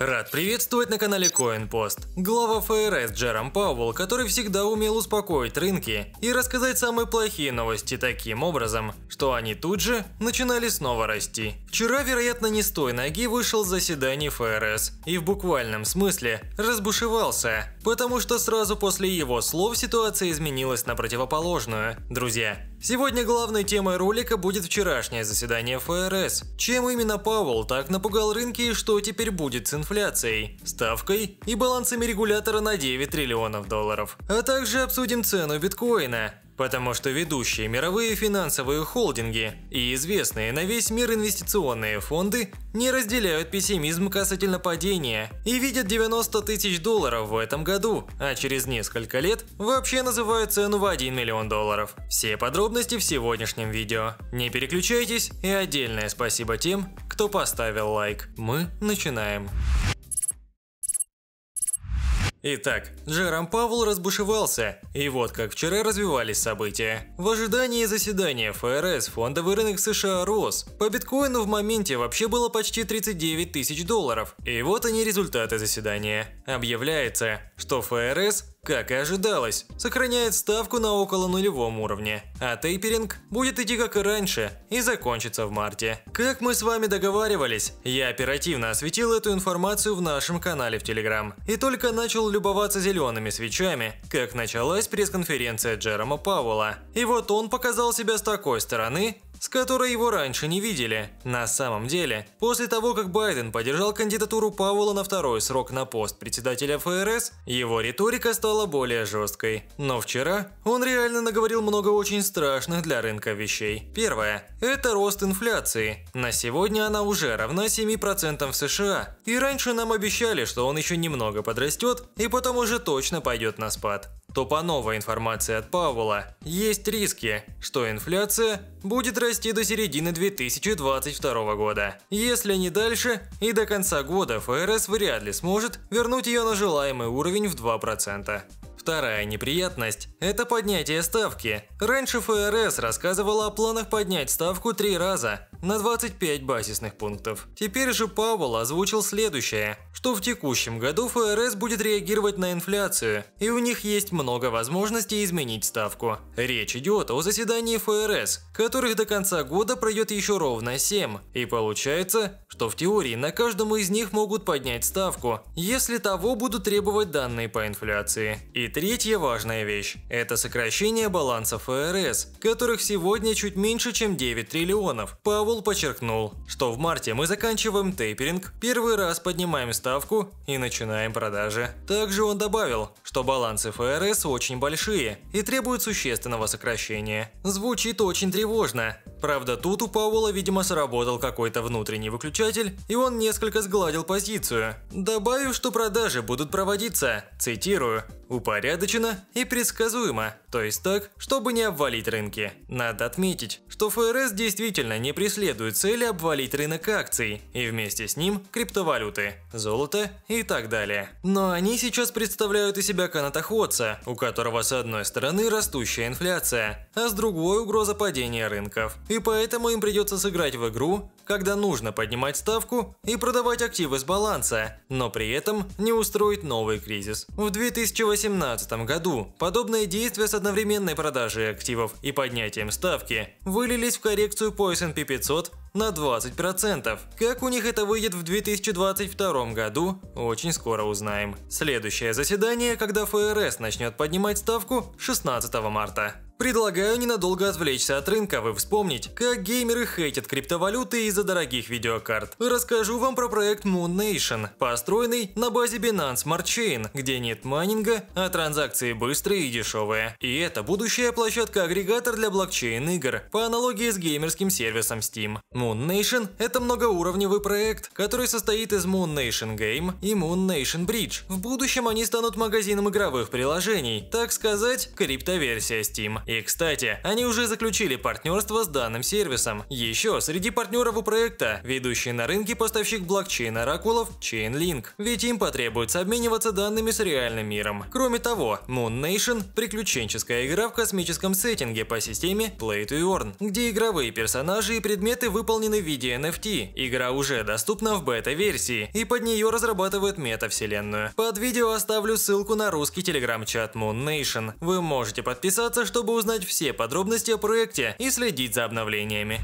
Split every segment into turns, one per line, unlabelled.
Рад приветствовать на канале CoinPost. Глава ФРС Джером Пауэлл, который всегда умел успокоить рынки и рассказать самые плохие новости таким образом, что они тут же начинали снова расти. Вчера, вероятно, не с той ноги вышел с заседаний ФРС и в буквальном смысле разбушевался, потому что сразу после его слов ситуация изменилась на противоположную. Друзья, Сегодня главной темой ролика будет вчерашнее заседание ФРС. Чем именно Пауэлл так напугал рынки и что теперь будет с инфляцией, ставкой и балансами регулятора на 9 триллионов долларов. А также обсудим цену биткоина. Потому что ведущие мировые финансовые холдинги и известные на весь мир инвестиционные фонды не разделяют пессимизм касательно падения и видят 90 тысяч долларов в этом году, а через несколько лет вообще называют цену в 1 миллион долларов. Все подробности в сегодняшнем видео. Не переключайтесь и отдельное спасибо тем, кто поставил лайк. Мы начинаем. Итак, Джером Павел разбушевался, и вот как вчера развивались события. В ожидании заседания ФРС фондовый рынок США рос. По биткоину в моменте вообще было почти 39 тысяч долларов. И вот они результаты заседания. Объявляется, что ФРС как и ожидалось, сохраняет ставку на около нулевом уровне, а тейперинг будет идти как и раньше и закончится в марте. Как мы с вами договаривались, я оперативно осветил эту информацию в нашем канале в Телеграм и только начал любоваться зелеными свечами, как началась пресс-конференция Джерома Пауэлла. И вот он показал себя с такой стороны, с которой его раньше не видели. На самом деле, после того, как Байден поддержал кандидатуру Пауэлла на второй срок на пост председателя ФРС, его риторика стала более жесткой. Но вчера он реально наговорил много очень страшных для рынка вещей. Первое – это рост инфляции. На сегодня она уже равна 7% в США, и раньше нам обещали, что он еще немного подрастет и потом уже точно пойдет на спад то по новой информации от Павла есть риски, что инфляция будет расти до середины 2022 года. Если не дальше, и до конца года ФРС вряд ли сможет вернуть ее на желаемый уровень в 2%. Вторая неприятность – это поднятие ставки. Раньше ФРС рассказывала о планах поднять ставку три раза, на 25 базисных пунктов. Теперь же Павел озвучил следующее, что в текущем году ФРС будет реагировать на инфляцию, и у них есть много возможностей изменить ставку. Речь идет о заседании ФРС, которых до конца года пройдет еще ровно 7, и получается, что в теории на каждом из них могут поднять ставку, если того будут требовать данные по инфляции. И третья важная вещь – это сокращение баланса ФРС, которых сегодня чуть меньше, чем 9 триллионов. Павел Саул подчеркнул, что в марте мы заканчиваем тейперинг, первый раз поднимаем ставку и начинаем продажи. Также он добавил, что балансы ФРС очень большие и требуют существенного сокращения. Звучит очень тревожно, Правда, тут у Пауэлла, видимо, сработал какой-то внутренний выключатель, и он несколько сгладил позицию. Добавив, что продажи будут проводиться, цитирую, упорядочено и предсказуемо, то есть так, чтобы не обвалить рынки. Надо отметить, что ФРС действительно не преследует цели обвалить рынок акций и вместе с ним криптовалюты, золото и так далее. Но они сейчас представляют из себя канатоходца, у которого с одной стороны растущая инфляция, а с другой угроза падения рынков. И поэтому им придется сыграть в игру, когда нужно поднимать ставку и продавать активы с баланса, но при этом не устроить новый кризис. В 2018 году подобные действия с одновременной продажей активов и поднятием ставки вылились в коррекцию по S&P 500 на 20%. Как у них это выйдет в 2022 году, очень скоро узнаем. Следующее заседание, когда ФРС начнет поднимать ставку 16 марта. Предлагаю ненадолго отвлечься от рынка и а вспомнить, как геймеры хейтят криптовалюты из-за дорогих видеокарт. Расскажу вам про проект Moon Nation, построенный на базе Binance Smart Chain, где нет майнинга, а транзакции быстрые и дешевые. И это будущая площадка-агрегатор для блокчейн-игр, по аналогии с геймерским сервисом Steam. Moon Nation – это многоуровневый проект, который состоит из Moon Nation Game и Moon Nation Bridge. В будущем они станут магазином игровых приложений, так сказать, криптоверсия Steam. И, кстати, они уже заключили партнерство с данным сервисом. Еще среди партнеров у проекта ведущий на рынке поставщик блокчейна оракулов Chainlink, ведь им потребуется обмениваться данными с реальным миром. Кроме того, Moon Nation – приключенческая игра в космическом сеттинге по системе Play to Earn, где игровые персонажи и предметы выполнены в виде NFT. Игра уже доступна в бета-версии, и под нее разрабатывают метавселенную. Под видео оставлю ссылку на русский телеграм-чат Moon Nation. Вы можете подписаться, чтобы узнать все подробности о проекте и следить за обновлениями.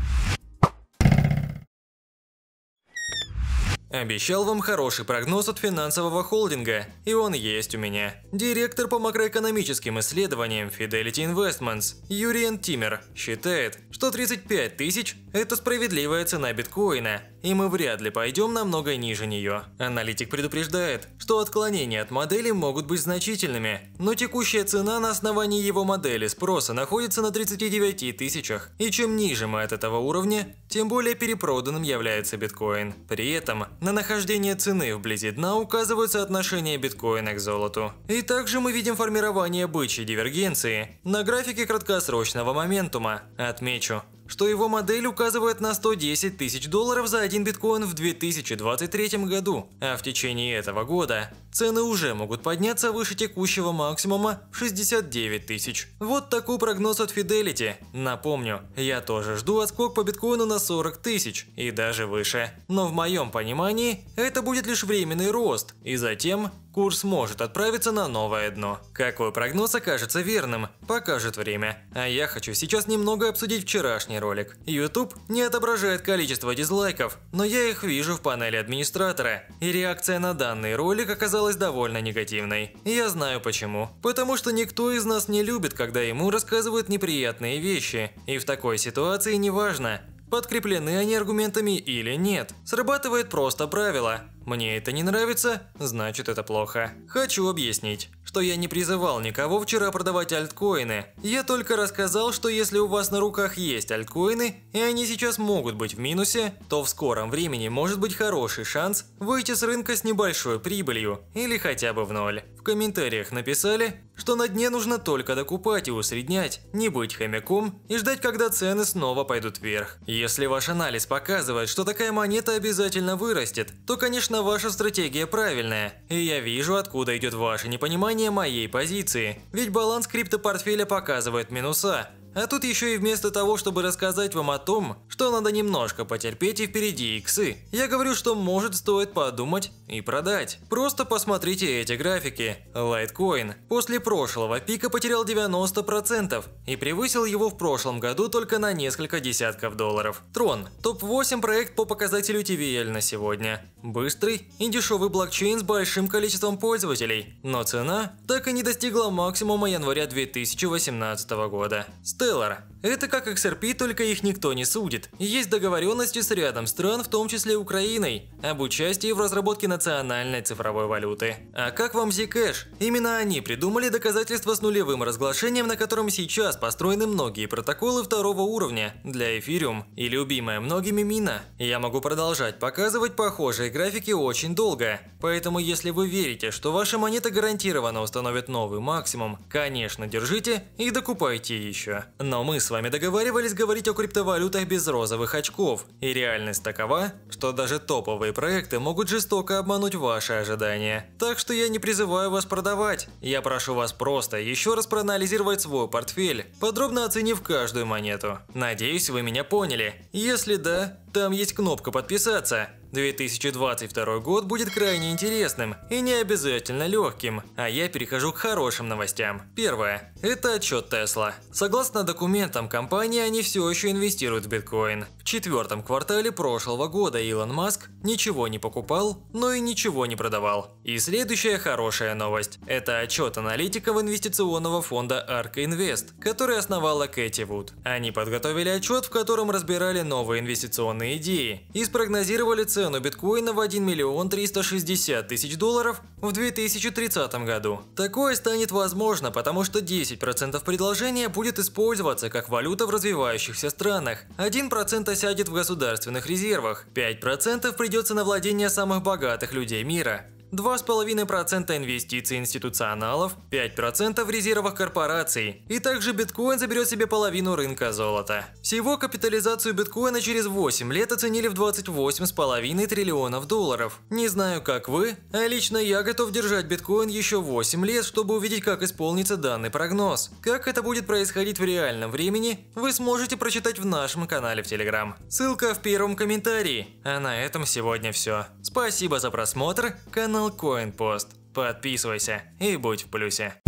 Обещал вам хороший прогноз от финансового холдинга, и он есть у меня. Директор по макроэкономическим исследованиям Fidelity Investments Юриан Тимер считает, что 35 тысяч это справедливая цена биткоина, и мы вряд ли пойдем намного ниже нее. Аналитик предупреждает, что отклонения от модели могут быть значительными, но текущая цена на основании его модели спроса находится на 39 тысячах, и чем ниже мы от этого уровня, тем более перепроданным является биткоин. При этом на нахождение цены вблизи дна указывают соотношение биткоина к золоту. И также мы видим формирование бычьей дивергенции на графике краткосрочного моментума. Отмечу, что его модель указывает на 110 тысяч долларов за один биткоин в 2023 году, а в течение этого года цены уже могут подняться выше текущего максимума в 69 тысяч. Вот такой прогноз от Fidelity. Напомню, я тоже жду отскок по биткоину на 40 тысяч и даже выше. Но в моем понимании это будет лишь временный рост, и затем Курс может отправиться на новое дно. Какой прогноз окажется верным, покажет время. А я хочу сейчас немного обсудить вчерашний ролик. YouTube не отображает количество дизлайков, но я их вижу в панели администратора. И реакция на данный ролик оказалась довольно негативной. Я знаю почему. Потому что никто из нас не любит, когда ему рассказывают неприятные вещи. И в такой ситуации неважно, подкреплены они аргументами или нет. Срабатывает просто правило. Мне это не нравится, значит это плохо. Хочу объяснить, что я не призывал никого вчера продавать альткоины. Я только рассказал, что если у вас на руках есть альткоины, и они сейчас могут быть в минусе, то в скором времени может быть хороший шанс выйти с рынка с небольшой прибылью или хотя бы в ноль комментариях написали, что на дне нужно только докупать и усреднять, не быть хомяком и ждать, когда цены снова пойдут вверх. Если ваш анализ показывает, что такая монета обязательно вырастет, то, конечно, ваша стратегия правильная. И я вижу, откуда идет ваше непонимание моей позиции. Ведь баланс криптопортфеля показывает минуса. А тут еще и вместо того, чтобы рассказать вам о том, что надо немножко потерпеть и впереди иксы. Я говорю, что может стоит подумать и продать. Просто посмотрите эти графики. Лайткоин после прошлого пика потерял 90% и превысил его в прошлом году только на несколько десятков долларов. Трон – топ-8 проект по показателю TVL на сегодня. Быстрый и дешевый блокчейн с большим количеством пользователей, но цена так и не достигла максимума января 2018 года. Stellar это как XRP, только их никто не судит. Есть договоренности с рядом стран, в том числе Украиной, об участии в разработке национальной цифровой валюты. А как вам Zcash? Именно они придумали доказательства с нулевым разглашением, на котором сейчас построены многие протоколы второго уровня для Ethereum и любимая многими мина. Я могу продолжать показывать похожие графики очень долго, поэтому если вы верите, что ваша монета гарантированно установит новый максимум, конечно, держите и докупайте еще. Но мы с вами договаривались говорить о криптовалютах без розовых очков, и реальность такова, что даже топовые проекты могут жестоко обмануть ваши ожидания. Так что я не призываю вас продавать, я прошу вас просто еще раз проанализировать свой портфель, подробно оценив каждую монету. Надеюсь, вы меня поняли. Если да, там есть кнопка подписаться. 2022 год будет крайне интересным и не обязательно легким, а я перехожу к хорошим новостям. Первое. Это отчет Tesla. Согласно документам компании, они все еще инвестируют в биткоин. В четвертом квартале прошлого года Илон Маск ничего не покупал, но и ничего не продавал. И следующая хорошая новость. Это отчет аналитиков инвестиционного фонда ARK Invest, который основала Кэти Вуд. Они подготовили отчет, в котором разбирали новые инвестиционные идеи и спрогнозировали цену цену биткоина в 1 миллион 360 тысяч долларов в 2030 году. Такое станет возможно, потому что 10% предложения будет использоваться как валюта в развивающихся странах, 1% осядет в государственных резервах, 5% придется на владение самых богатых людей мира, 2,5% инвестиций институционалов, 5% в резервах корпораций. И также биткоин заберет себе половину рынка золота. Всего капитализацию биткоина через 8 лет оценили в 28,5 триллионов долларов. Не знаю, как вы, а лично я готов держать биткоин еще 8 лет, чтобы увидеть, как исполнится данный прогноз. Как это будет происходить в реальном времени, вы сможете прочитать в нашем канале в Телеграм. Ссылка в первом комментарии. А на этом сегодня все. Спасибо за просмотр. Канал канал CoinPost. Подписывайся и будь в плюсе.